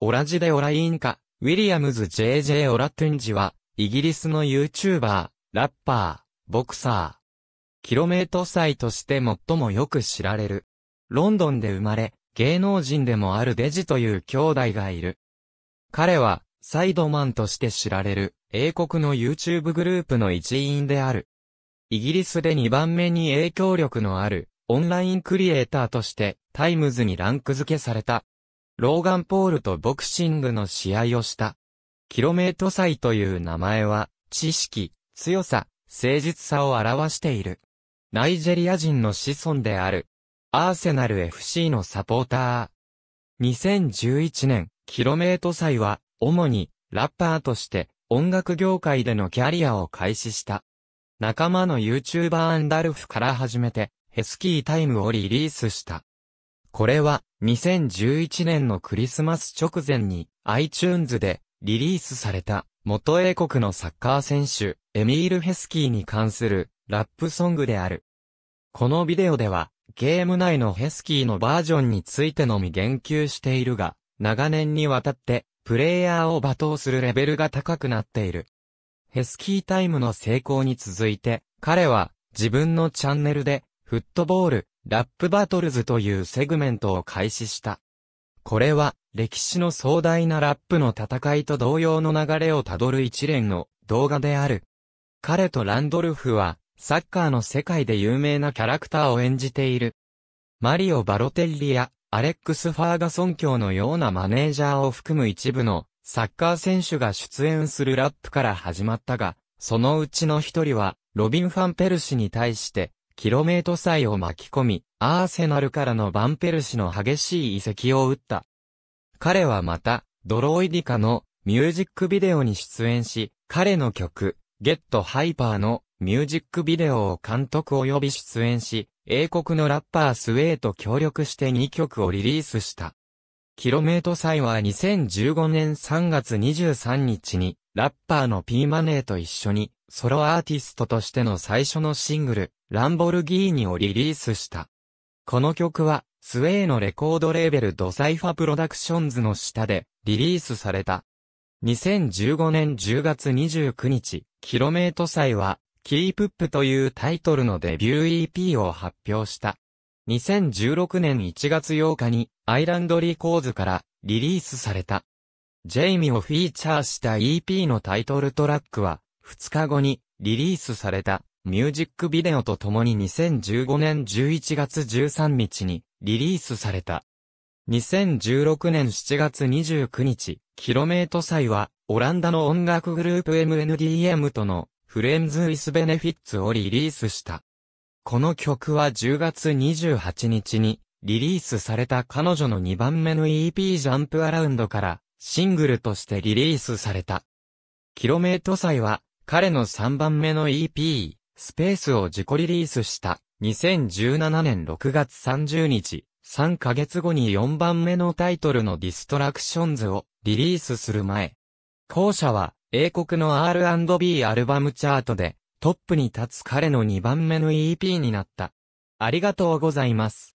オラジでオラインカ、ウィリアムズ JJ オラトゥンジは、イギリスの YouTuber、ラッパー、ボクサー。キロメート祭として最もよく知られる。ロンドンで生まれ、芸能人でもあるデジという兄弟がいる。彼は、サイドマンとして知られる、英国の YouTube グループの一員である。イギリスで2番目に影響力のある、オンラインクリエイターとして、タイムズにランク付けされた。ローガン・ポールとボクシングの試合をした。キロメート祭という名前は、知識、強さ、誠実さを表している。ナイジェリア人の子孫である。アーセナル FC のサポーター。2011年、キロメート祭は、主に、ラッパーとして、音楽業界でのキャリアを開始した。仲間の YouTuber アンダルフから始めて、ヘスキータイムをリリースした。これは2011年のクリスマス直前に iTunes でリリースされた元英国のサッカー選手エミール・ヘスキーに関するラップソングである。このビデオではゲーム内のヘスキーのバージョンについてのみ言及しているが、長年にわたってプレイヤーを罵倒するレベルが高くなっている。ヘスキータイムの成功に続いて、彼は自分のチャンネルでフットボール、ラップバトルズというセグメントを開始した。これは、歴史の壮大なラップの戦いと同様の流れをたどる一連の動画である。彼とランドルフは、サッカーの世界で有名なキャラクターを演じている。マリオ・バロテッリや、アレックス・ファーガソン教のようなマネージャーを含む一部のサッカー選手が出演するラップから始まったが、そのうちの一人は、ロビン・ファン・ペルシに対して、キロメート祭を巻き込み、アーセナルからのバンペル氏の激しい遺跡を打った。彼はまた、ドロイディカのミュージックビデオに出演し、彼の曲、ゲットハイパーのミュージックビデオを監督及び出演し、英国のラッパースウェイと協力して2曲をリリースした。キロメート祭は2015年3月23日に、ラッパーのピーマネーと一緒に、ソロアーティストとしての最初のシングル、ランボルギーニをリリースした。この曲は、スウェーのレコードレーベルドサイファプロダクションズの下でリリースされた。2015年10月29日、キロメート祭は、キープップというタイトルのデビュー EP を発表した。2016年1月8日にアイランドリコーズからリリースされた。ジェイミをフィーチャーした EP のタイトルトラックは2日後にリリースされたミュージックビデオと共に2015年11月13日にリリースされた。2016年7月29日、キロメート祭はオランダの音楽グループ MNDM とのフレンズ・イス・ベネフィッツをリリースした。この曲は10月28日にリリースされた彼女の2番目の EP ジャンプアラウンドからシングルとしてリリースされた。キロメート祭は彼の3番目の EP、スペースを自己リリースした、2017年6月30日、3ヶ月後に4番目のタイトルのディストラクションズをリリースする前。後者は、英国の R&B アルバムチャートで、トップに立つ彼の2番目の EP になった。ありがとうございます。